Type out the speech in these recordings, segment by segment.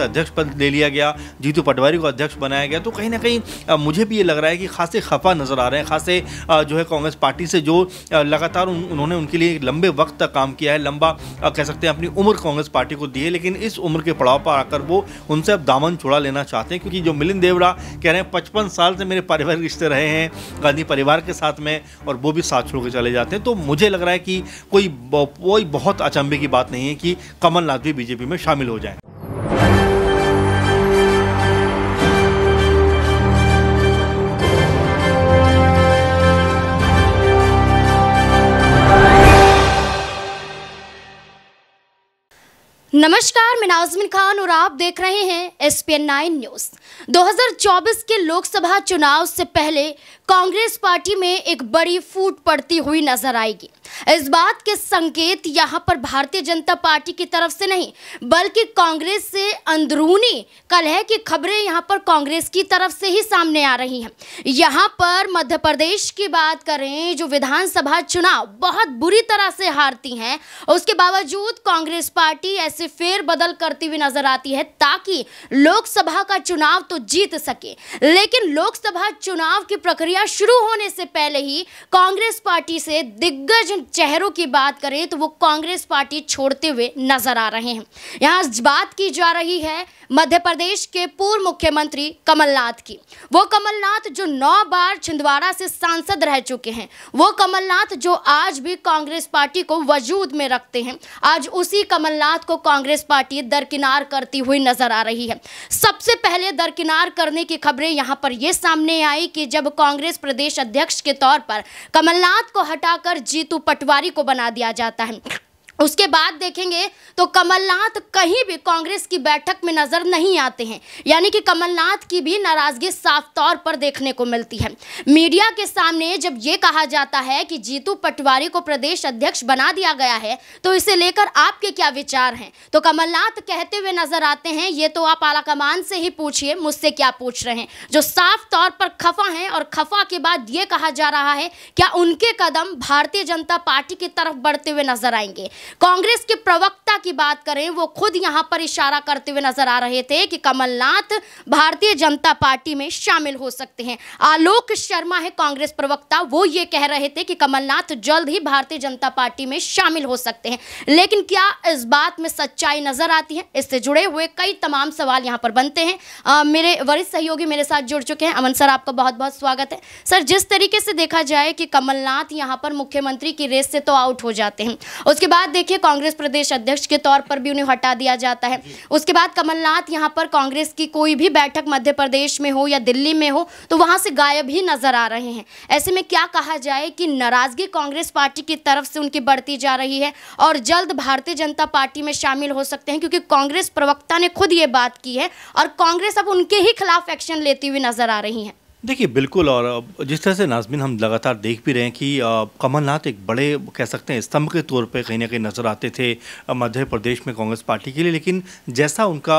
अध्यक्ष पद ले लिया गया जीतू पटवारी को अध्यक्ष बनाया गया तो कहीं ना कहीं मुझे भी ये लग रहा है कि खासे खफा नज़र आ रहे हैं खासे जो है कांग्रेस पार्टी से जो लगातार उन, उन्होंने उनके लिए लंबे वक्त तक काम किया है लंबा कह सकते हैं अपनी उम्र कांग्रेस पार्टी को दी है लेकिन इस उम्र के पड़ाव पर आकर वो उनसे अब दामन छुड़ा लेना चाहते हैं क्योंकि जो मिलिंद देवड़ा कह रहे हैं पचपन साल से मेरे पारिवारिक रिश्ते रहे हैं गांधी परिवार के साथ में और वो भी साथ छोड़ के चले जाते हैं तो मुझे लग रहा है कि कोई कोई बहुत अचंभे की बात नहीं है कि कमलनाथ भी बीजेपी में शामिल हो जाए नमस्कार मैं नाजमिन खान और आप देख रहे हैं S P N nine news दो के लोकसभा चुनाव से पहले कांग्रेस पार्टी में एक बड़ी फूट पड़ती हुई नजर आएगी इस बात के संकेत यहां पर भारतीय जनता पार्टी की तरफ से नहीं बल्कि कांग्रेस से अंदरूनी कलह की खबरें यहां पर कांग्रेस की तरफ से ही सामने आ रही हैं यहां पर मध्य प्रदेश की बात करें जो विधानसभा चुनाव बहुत बुरी तरह से हारती हैं उसके बावजूद कांग्रेस पार्टी ऐसे से फेर बदल करती हुई नजर आती है ताकि लोकसभा का चुनाव तो जीत सके लेकिन लोकसभा चुनाव की प्रक्रिया शुरू होने से पहले ही कांग्रेस पार्टी से दिग्गज चेहरों की बात करें तो वो कांग्रेस पार्टी छोड़ते हुए नजर आ रहे हैं यहां बात की जा रही है मध्य प्रदेश के पूर्व मुख्यमंत्री कमलनाथ की वो कमलनाथ जो नौ बार छिंदवाड़ा से सांसद रह चुके हैं वो कमलनाथ जो आज भी कांग्रेस पार्टी को वजूद में रखते हैं आज उसी कमलनाथ को कांग्रेस पार्टी दरकिनार करती हुई नजर आ रही है सबसे पहले दरकिनार करने की खबरें यहां पर यह सामने आई कि जब कांग्रेस प्रदेश अध्यक्ष के तौर पर कमलनाथ को हटाकर जीतू पटवारी को बना दिया जाता है उसके बाद देखेंगे तो कमलनाथ कहीं भी कांग्रेस की बैठक में नज़र नहीं आते हैं यानी कि कमलनाथ की भी नाराज़गी साफ तौर पर देखने को मिलती है मीडिया के सामने जब ये कहा जाता है कि जीतू पटवारी को प्रदेश अध्यक्ष बना दिया गया है तो इसे लेकर आपके क्या विचार हैं तो कमलनाथ कहते हुए नज़र आते हैं ये तो आप आलाकमान से ही पूछिए मुझसे क्या पूछ रहे हैं जो साफ तौर पर खफा हैं और खफा के बाद ये कहा जा रहा है क्या उनके कदम भारतीय जनता पार्टी की तरफ बढ़ते हुए नज़र आएंगे कांग्रेस के प्रवक्ता की बात करें वो खुद यहाँ पर इशारा करते हुए नजर आ रहे थे कि कमलनाथ भारतीय जनता पार्टी में शामिल हो सकते हैं आलोक शर्मा है कांग्रेस प्रवक्ता वो ये कह रहे थे कि कमलनाथ जल्द ही भारतीय जनता पार्टी में शामिल हो सकते हैं लेकिन क्या इस बात में सच्चाई नजर आती है इससे जुड़े हुए कई तमाम सवाल यहाँ पर बनते हैं आ, मेरे वरिष्ठ सहयोगी मेरे साथ जुड़ चुके हैं अमन सर आपका बहुत बहुत स्वागत है सर जिस तरीके से देखा जाए कि कमलनाथ यहाँ पर मुख्यमंत्री की रेस से तो आउट हो जाते हैं उसके बाद देखिए कांग्रेस प्रदेश अध्यक्ष के तौर पर भी उन्हें हटा दिया जाता है उसके बाद कमलनाथ यहाँ पर कांग्रेस की कोई भी बैठक मध्य प्रदेश में हो या दिल्ली में हो तो वहाँ से गायब ही नजर आ रहे हैं ऐसे में क्या कहा जाए कि नाराजगी कांग्रेस पार्टी की तरफ से उनकी बढ़ती जा रही है और जल्द भारतीय जनता पार्टी में शामिल हो सकते हैं क्योंकि कांग्रेस प्रवक्ता ने खुद ये बात की है और कांग्रेस अब उनके ही खिलाफ एक्शन लेती हुई नजर आ रही है देखिए बिल्कुल और जिस तरह से नाजमिन हम लगातार देख भी रहे हैं कि कमलनाथ एक बड़े कह सकते हैं स्तंभ के तौर पे कहीं ना कहीं नज़र आते थे मध्य प्रदेश में कांग्रेस पार्टी के लिए लेकिन जैसा उनका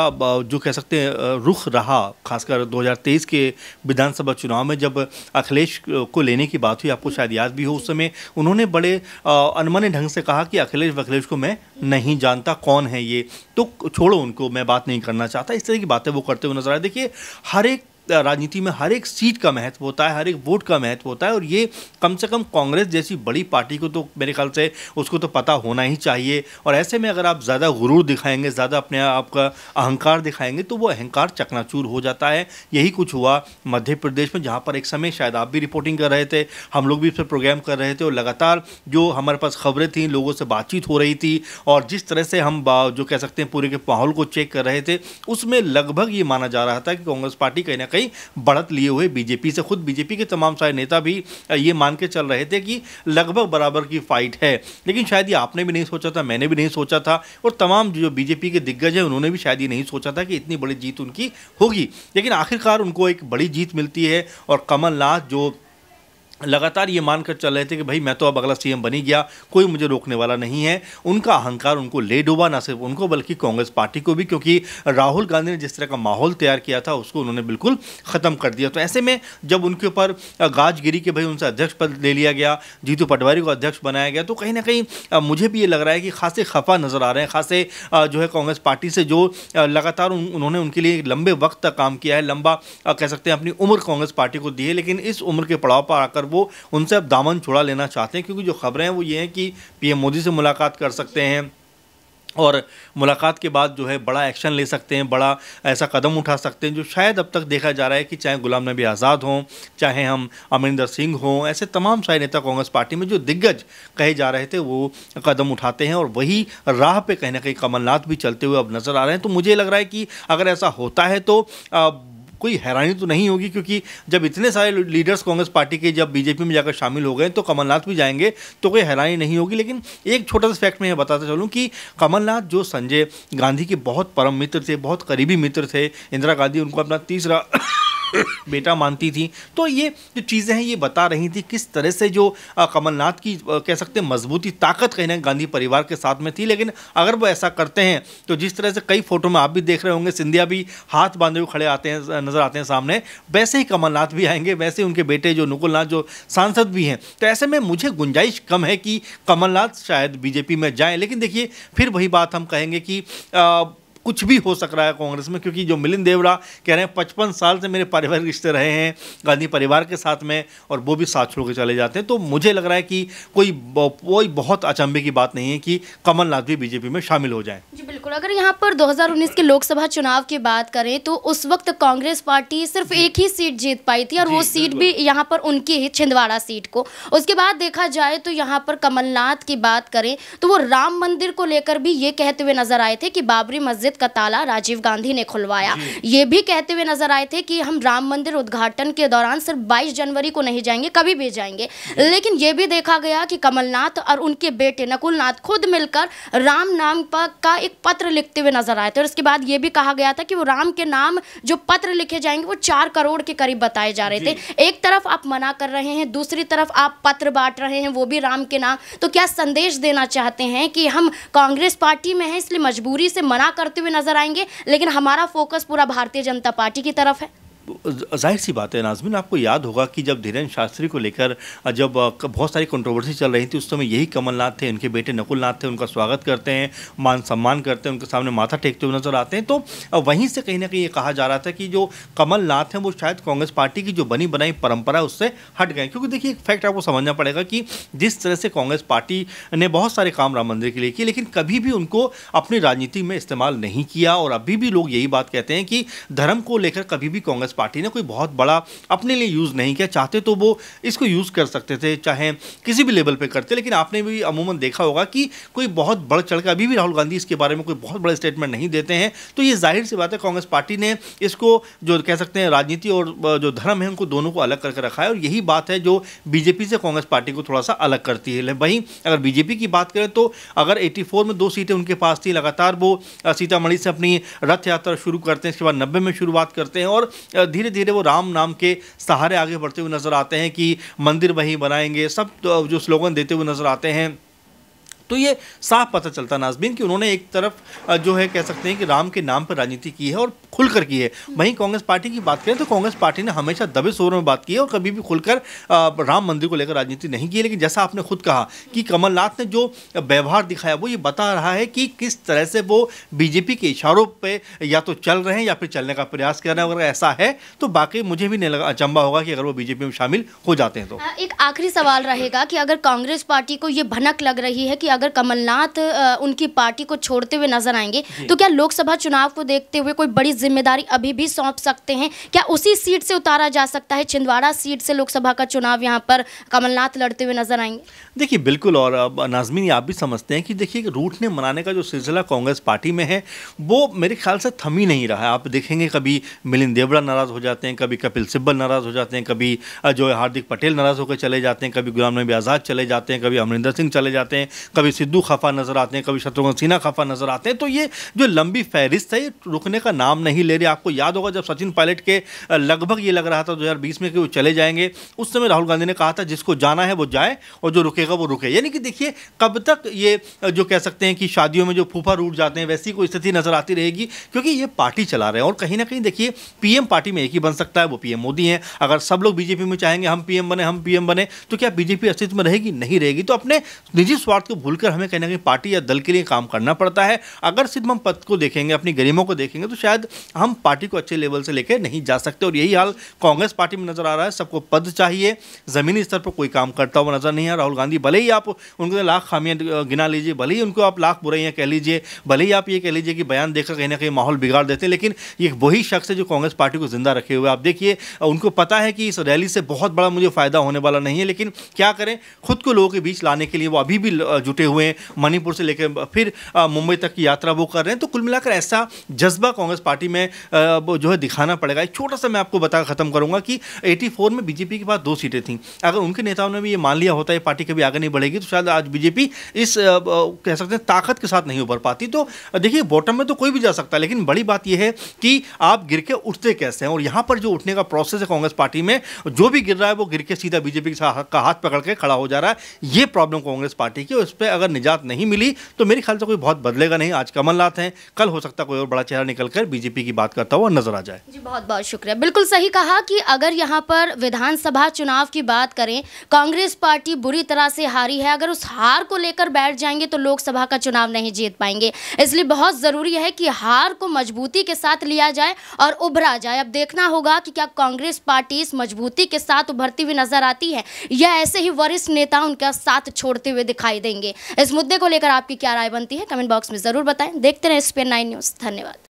जो कह सकते हैं रुख रहा खासकर 2023 के विधानसभा चुनाव में जब अखिलेश को लेने की बात हुई आपको शायद याद भी हो उस समय उन्होंने बड़े अनमने ढंग से कहा कि अखिलेश वखिलेश को मैं नहीं जानता कौन है ये तो छोड़ो उनको मैं बात नहीं करना चाहता इस तरह की बातें वो करते हुए नजर आए देखिए हर एक राजनीति में हर एक सीट का महत्व होता है हर एक वोट का महत्व होता है और ये कम से कम कांग्रेस जैसी बड़ी पार्टी को तो मेरे ख्याल से उसको तो पता होना ही चाहिए और ऐसे में अगर आप ज़्यादा गुरूर दिखाएंगे ज़्यादा अपने आप का अहंकार दिखाएंगे तो वो अहंकार चकनाचूर हो जाता है यही कुछ हुआ मध्य प्रदेश में जहाँ पर एक समय शायद आप भी रिपोर्टिंग कर रहे थे हम लोग भी इस पर प्रोग्राम कर रहे थे और लगातार जो हमारे पास खबरें थी लोगों से बातचीत हो रही थी और जिस तरह से हम जो कह सकते हैं पूरे के माहौल को चेक कर रहे थे उसमें लगभग ये माना जा रहा था कि कांग्रेस पार्टी कहीं ना कहीं बढ़त लिए हुए बीजेपी से खुद बीजेपी के तमाम सारे नेता भी ये मान के चल रहे थे कि लगभग बराबर की फाइट है लेकिन शायद ये आपने भी नहीं सोचा था मैंने भी नहीं सोचा था और तमाम जो बीजेपी के दिग्गज हैं उन्होंने भी शायद ये नहीं सोचा था कि इतनी बड़ी जीत उनकी होगी लेकिन आखिरकार उनको एक बड़ी जीत मिलती है और कमलनाथ जो लगातार ये मानकर चल रहे थे कि भाई मैं तो अब अगला सीएम बनी गया कोई मुझे रोकने वाला नहीं है उनका अहंकार उनको ले डूबा ना सिर्फ उनको बल्कि कांग्रेस पार्टी को भी क्योंकि राहुल गांधी ने जिस तरह का माहौल तैयार किया था उसको उन्होंने बिल्कुल ख़त्म कर दिया तो ऐसे में जब उनके ऊपर गाज गिरी कि भाई उनसे अध्यक्ष पद ले लिया गया जीतू पटवारी को अध्यक्ष बनाया गया तो कहीं ना कहीं मुझे भी ये लग रहा है कि खासे खफा नज़र आ रहे हैं खासे जो है कांग्रेस पार्टी से जो लगातार उन्होंने उनके लिए लंबे वक्त तक काम किया है लंबा कह सकते हैं अपनी उम्र कांग्रेस पार्टी को दी है लेकिन इस उम्र के पड़ाव पर आकर पर वो उनसे अब दामन छुड़ा लेना चाहते हैं क्योंकि जो खबरें हैं वो ये हैं कि पीएम मोदी से मुलाकात कर सकते हैं और मुलाकात के बाद जो है बड़ा एक्शन ले सकते हैं बड़ा ऐसा कदम उठा सकते हैं जो शायद अब तक देखा जा रहा है कि चाहे गुलाम नबी आज़ाद हों चाहे हम अमरिंदर सिंह हों ऐसे तमाम सारे नेता कांग्रेस पार्टी में जो दिग्गज कहे जा रहे थे वो कदम उठाते हैं और वही राह पे कहीं ना कहीं कमलनाथ भी चलते हुए अब नज़र आ रहे हैं तो मुझे लग रहा है कि अगर ऐसा होता है तो कोई हैरानी तो नहीं होगी क्योंकि जब इतने सारे लीडर्स कांग्रेस पार्टी के जब बीजेपी में जाकर शामिल हो गए तो कमलनाथ भी जाएंगे तो कोई हैरानी नहीं होगी लेकिन एक छोटा सा फैक्ट मैं यह बताता चलूँ कि कमलनाथ जो संजय गांधी के बहुत परम मित्र थे बहुत करीबी मित्र थे इंदिरा गांधी उनको अपना तीसरा बेटा मानती थी तो ये जो चीज़ें हैं ये बता रही थी किस तरह से जो कमलनाथ की कह सकते हैं मजबूती ताकत कहीं ना गांधी परिवार के साथ में थी लेकिन अगर वो ऐसा करते हैं तो जिस तरह से कई फोटो में आप भी देख रहे होंगे सिंधिया भी हाथ बांधे हुए खड़े आते हैं नज़र आते हैं सामने वैसे ही कमलनाथ भी आएंगे वैसे ही उनके बेटे जो नुकुलनाथ जो सांसद भी हैं तो ऐसे में मुझे गुंजाइश कम है कि कमलनाथ शायद बीजेपी में जाएँ लेकिन देखिए फिर वही बात हम कहेंगे कि आ, कुछ भी हो सक रहा है कांग्रेस में क्योंकि जो मिलिंद देवड़ा कह रहे हैं पचपन साल से मेरे पारिवारिक रिश्ते रहे हैं गांधी परिवार के साथ में और वो भी साथ छोड़ के चले जाते हैं तो मुझे लग रहा है कि कोई कोई बहुत अचंभे की बात नहीं है कि कमलनाथ भी बीजेपी में शामिल हो जाए जी बिल्कुल अगर यहाँ पर दो के लोकसभा चुनाव की बात करें तो उस वक्त कांग्रेस पार्टी सिर्फ एक ही सीट जीत पाई थी और वो सीट भी यहाँ पर उनकी ही छिंदवाड़ा सीट को उसके बाद देखा जाए तो यहाँ पर कमलनाथ की बात करें तो वो राम मंदिर को लेकर भी ये कहते हुए नजर आए थे कि बाबरी मस्जिद मस्जिद का ताला राजीव गांधी ने खुलवाया ये भी कहते हुए नजर आए थे कि हम राम मंदिर उद्घाटन के दौरान सिर्फ बाईस जनवरी को नहीं जाएंगे कभी भी जाएंगे लेकिन ये भी देखा गया कि कमलनाथ और उनके बेटे नकुल खुद मिलकर राम नाम का एक पत्र लिखते हुए नजर आए थे और इसके बाद ये भी कहा गया था कि वो राम के नाम जो पत्र लिखे जाएंगे वो चार करोड़ के करीब बताए जा रहे थे एक तरफ आप मना कर रहे हैं दूसरी तरफ आप पत्र बांट रहे हैं वो भी राम के नाम तो क्या संदेश देना चाहते हैं कि हम कांग्रेस पार्टी में हैं इसलिए मजबूरी से मना करते भी नजर आएंगे लेकिन हमारा फोकस पूरा भारतीय जनता पार्टी की तरफ है जाहिर सी बात है नाजमिन आपको याद होगा कि जब धीरेन्द्र शास्त्री को लेकर जब बहुत सारी कंट्रोवर्सी चल रही थी उस समय यही कमलनाथ थे उनके बेटे नकुलनाथ थे उनका स्वागत करते हैं मान सम्मान करते हैं उनके सामने माथा टेकते हुए नजर आते हैं तो वहीं से कहीं ना कहीं ये कहा जा रहा था कि जो कमलनाथ हैं वो शायद कांग्रेस पार्टी की जो बनी बनाई परंपरा उससे हट गए क्योंकि देखिए एक फैक्ट आपको समझना पड़ेगा कि जिस तरह से कांग्रेस पार्टी ने बहुत सारे काम राम मंदिर के लिए किए लेकिन कभी भी उनको अपनी राजनीति में इस्तेमाल नहीं किया और अभी भी लोग यही बात कहते हैं कि धर्म को लेकर कभी भी कांग्रेस कांग्रेस पार्टी ने कोई बहुत बड़ा अपने लिए यूज़ नहीं किया चाहते तो वो इसको यूज़ कर सकते थे चाहे किसी भी लेवल पर करते लेकिन आपने भी अमूमन देखा होगा कि कोई बहुत बढ़ चढ़ के अभी भी राहुल गांधी इसके बारे में कोई बहुत बड़ा स्टेटमेंट नहीं देते हैं तो ये जाहिर सी बात है कांग्रेस पार्टी ने इसको जो कह सकते हैं राजनीति और जो धर्म है उनको दोनों को अलग करके रखा है और यही बात है जो बीजेपी से कांग्रेस पार्टी को थोड़ा सा अलग करती है वहीं अगर बीजेपी की बात करें तो अगर 84 में दो सीटें उनके पास थी लगातार वो सीतामढ़ी से अपनी रथ यात्रा शुरू करते हैं इसके बाद नब्बे में शुरुआत करते हैं और धीरे धीरे वो राम नाम के सहारे आगे बढ़ते हुए नजर आते हैं कि मंदिर वहीं बनाएंगे सब जो स्लोगन देते हुए नजर आते हैं तो ये साफ पता चलता नाजमीन कि उन्होंने एक तरफ जो है कह सकते हैं कि राम के नाम पर राजनीति की है और खुलकर की है वहीं कांग्रेस पार्टी की बात करें तो कांग्रेस पार्टी ने हमेशा दबे शोरों में बात की है और कभी भी खुलकर राम मंदिर को लेकर राजनीति नहीं की है लेकिन जैसा आपने खुद कहा कि कमलनाथ ने जो व्यवहार दिखाया वो ये बता रहा है कि किस तरह से वो बीजेपी के इशारों पर या तो चल रहे हैं या फिर चलने का प्रयास कर रहे हैं अगर ऐसा है तो बाकी मुझे भी नहीं लगा अचंबा होगा कि अगर वो बीजेपी में शामिल हो जाते हैं तो एक आखिरी सवाल रहेगा कि अगर कांग्रेस पार्टी को ये भनक लग रही है कि अगर कमलनाथ उनकी पार्टी को छोड़ते हुए नजर आएंगे तो क्या लोकसभा चुनाव को देखते हुए कोई बड़ी जिम्मेदारी अभी भी सौंप सकते हैं क्या उसी सीट से उतारा जा सकता है छिंदवाड़ा सीट से लोकसभा का चुनाव यहाँ पर कमलनाथ लड़ते हुए नजर आएंगे देखिए बिल्कुल और नाजमीन आप भी समझते हैं कि देखिए रूठने मनाने का जो सिलसिला कांग्रेस पार्टी में है वो मेरे ख्याल से थमी नहीं रहा है आप देखेंगे कभी मिलिंद देवड़ा नाराज़ हो जाते हैं कभी कपिल सिब्बल नाराज़ हो जाते हैं कभी जो हार्दिक पटेल नाराज़ होकर चले जाते हैं कभी गुलाम नबी आज़ाद चले जाते हैं कभी अमरिंदर सिंह चले जाते हैं कभी कभी सिद्धू खफा नज़र आते हैं कभी शत्रुघ्न सिन्हा खफा नज़र आते हैं तो ये जो लंबी फहरिस्त है ये रुकने का नाम नहीं ले रही आपको याद होगा जब सचिन पायलट के लगभग ये लग रहा था दो में कि वो चले जाएंगे उस समय राहुल गांधी ने कहा था जिसको जाना है वो जाए और जो रुकेगा वो रुके यानी कि देखिए कब तक ये जो कह सकते हैं कि शादियों में जो फूफा रूट जाते हैं वैसी कोई स्थिति नज़र आती रहेगी क्योंकि ये पार्टी चला रहे हैं और कहीं ना कहीं देखिए पीएम पार्टी में एक ही बन सकता है वो पीएम मोदी हैं अगर सब लोग बीजेपी में चाहेंगे हम पीएम बने हम पीएम बने तो क्या बीजेपी अस्तित्व में रहेगी नहीं रहेगी तो अपने निजी स्वार्थ को भूल खुलकर हमें कहीं ना कहीं पार्टी या दल के लिए काम करना पड़ता है अगर सिर्फ हम पद को देखेंगे अपनी गरीबों को देखेंगे तो शायद हम पार्टी को अच्छे लेवल से लेकर नहीं जा सकते और यही हाल कांग्रेस पार्टी में नजर आ रहा है सबको पद चाहिए ज़मीनी स्तर पर कोई काम करता हुआ नजर नहीं है राहुल गांधी भले ही आप उनको लाख खामियां गिना लीजिए भले ही उनको आप लाख बुराइयां कह लीजिए भले ही आप ये कह लीजिए कि बयान देकर कहीं ना कहीं माहौल बिगाड़ देते हैं लेकिन ये वही शख्स है जो कांग्रेस पार्टी को जिंदा रखे हुए आप देखिए उनको पता है कि इस रैली से बहुत बड़ा मुझे फ़ायदा होने वाला नहीं है लेकिन क्या करें खुद को लोगों के बीच लाने के लिए वो अभी भी जुटे जुटे हुए हैं मणिपुर से लेकर फिर मुंबई तक की यात्रा वो कर रहे हैं तो कुल मिलाकर ऐसा जज्बा कांग्रेस पार्टी में जो है दिखाना पड़ेगा एक छोटा सा मैं आपको बता ख़त्म करूंगा कि 84 में बीजेपी के पास दो सीटें थी अगर उनके नेताओं ने भी ये मान लिया होता है पार्टी कभी आगे नहीं बढ़ेगी तो शायद आज बीजेपी इस कह सकते हैं ताकत के साथ नहीं उभर पाती तो देखिए बॉटम में तो कोई भी जा सकता है लेकिन बड़ी बात यह है कि आप गिर के उठते कैसे हैं और यहां पर जो उठने का प्रोसेस है कांग्रेस पार्टी में जो भी गिर रहा है वो गिर के सीधा बीजेपी का हाथ पकड़ के खड़ा हो जा रहा है ये प्रॉब्लम कांग्रेस पार्टी की और इस पर अगर निजात नहीं मिली तो मेरे ख्याल से कोई बहुत बदलेगा नहीं आज कमलनाथ हैं कल हो सकता कोई और बड़ा चेहरा निकल कर बीजेपी की बात करता हुआ नजर आ जाए जी बहुत बहुत शुक्रिया बिल्कुल सही कहा कि अगर यहाँ पर विधानसभा चुनाव की बात करें कांग्रेस पार्टी बुरी तरह से हारी है अगर उस हार को लेकर बैठ जाएंगे तो लोकसभा का चुनाव नहीं जीत पाएंगे इसलिए बहुत ज़रूरी है कि हार को मजबूती के साथ लिया जाए और उभरा जाए अब देखना होगा कि क्या कांग्रेस पार्टी इस मजबूती के साथ उभरती हुई नजर आती है या ऐसे ही वरिष्ठ नेता उनका साथ छोड़ते हुए दिखाई देंगे इस मुद्दे को लेकर आपकी क्या राय बनती है कमेंट बॉक्स में ज़रूर बताएं देखते रहें स्पेन नाइन न्यूज़ धन्यवाद